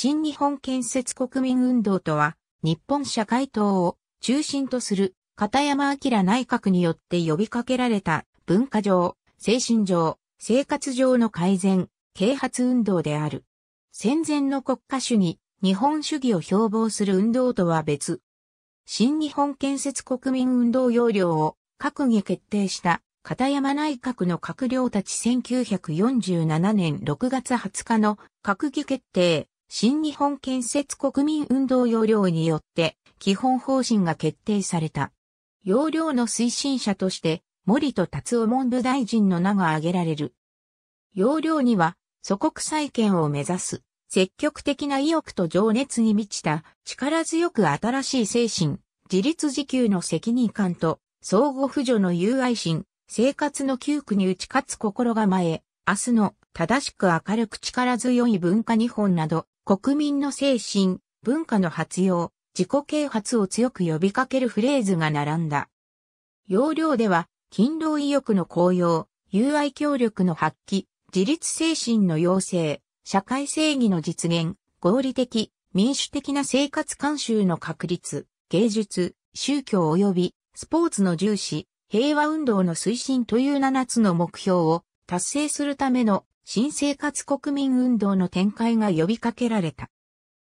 新日本建設国民運動とは、日本社会党を中心とする片山明内閣によって呼びかけられた文化上、精神上、生活上の改善、啓発運動である。戦前の国家主義、日本主義を標榜する運動とは別。新日本建設国民運動要領を閣議決定した片山内閣の閣僚たち1947年6月20日の閣議決定新日本建設国民運動要領によって基本方針が決定された。要領の推進者として森戸達夫文部大臣の名が挙げられる。要領には祖国再建を目指す積極的な意欲と情熱に満ちた力強く新しい精神、自立自給の責任感と相互扶助の友愛心、生活の窮苦に打ち勝つ心構え、明日の正しく明るく力強い文化日本など国民の精神、文化の発揚、自己啓発を強く呼びかけるフレーズが並んだ。要領では、勤労意欲の高揚、友愛協力の発揮、自立精神の養成、社会正義の実現、合理的、民主的な生活慣習の確立、芸術、宗教及びスポーツの重視、平和運動の推進という7つの目標を達成するための新生活国民運動の展開が呼びかけられた。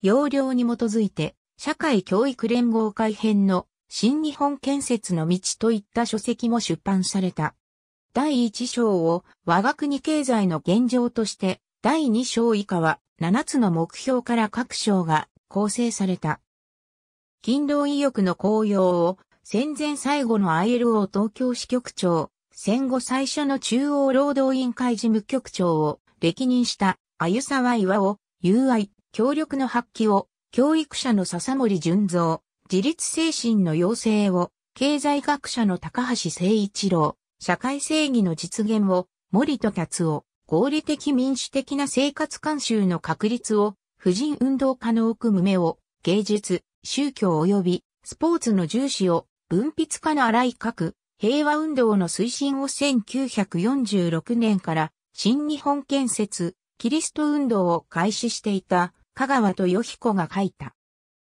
要領に基づいて、社会教育連合改編の新日本建設の道といった書籍も出版された。第1章を我が国経済の現状として、第2章以下は7つの目標から各章が構成された。勤労意欲の高揚を戦前最後の ILO 東京支局長、戦後最初の中央労働委員会事務局長を歴任した、鮎沢を、友愛、協力の発揮を、教育者の笹森純三、自立精神の養成を、経済学者の高橋誠一郎、社会正義の実現を、森戸達夫、合理的民主的な生活慣習の確立を、婦人運動家の奥夢を、芸術、宗教及び、スポーツの重視を、文筆家の荒井覚、平和運動の推進を1946年から新日本建設、キリスト運動を開始していた香川豊彦が書いた。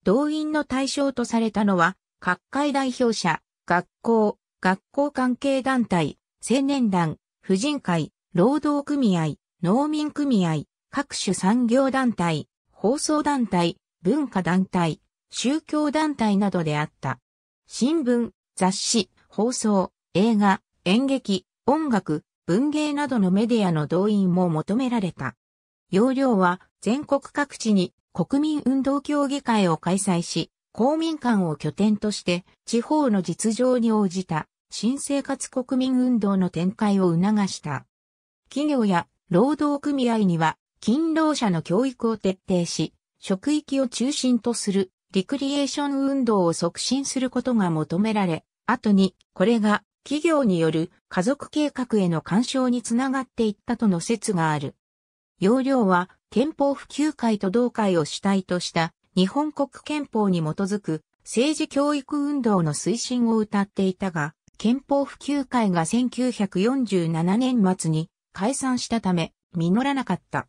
動員の対象とされたのは、各界代表者、学校、学校関係団体、青年団、婦人会、労働組合、農民組合、各種産業団体、放送団体、文化団体、宗教団体などであった。新聞、雑誌、放送、映画、演劇、音楽、文芸などのメディアの動員も求められた。要領は全国各地に国民運動協議会を開催し、公民館を拠点として地方の実情に応じた新生活国民運動の展開を促した。企業や労働組合には勤労者の教育を徹底し、職域を中心とするリクリエーション運動を促進することが求められ、後に、これが企業による家族計画への干渉につながっていったとの説がある。要領は憲法普及会と同会を主体とした日本国憲法に基づく政治教育運動の推進を謳っていたが、憲法普及会が1947年末に解散したため実らなかった。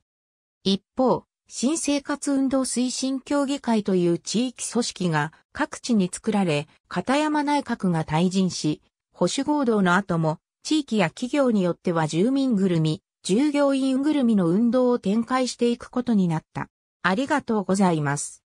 一方、新生活運動推進協議会という地域組織が各地に作られ、片山内閣が退陣し、保守合同の後も、地域や企業によっては住民ぐるみ、従業員ぐるみの運動を展開していくことになった。ありがとうございます。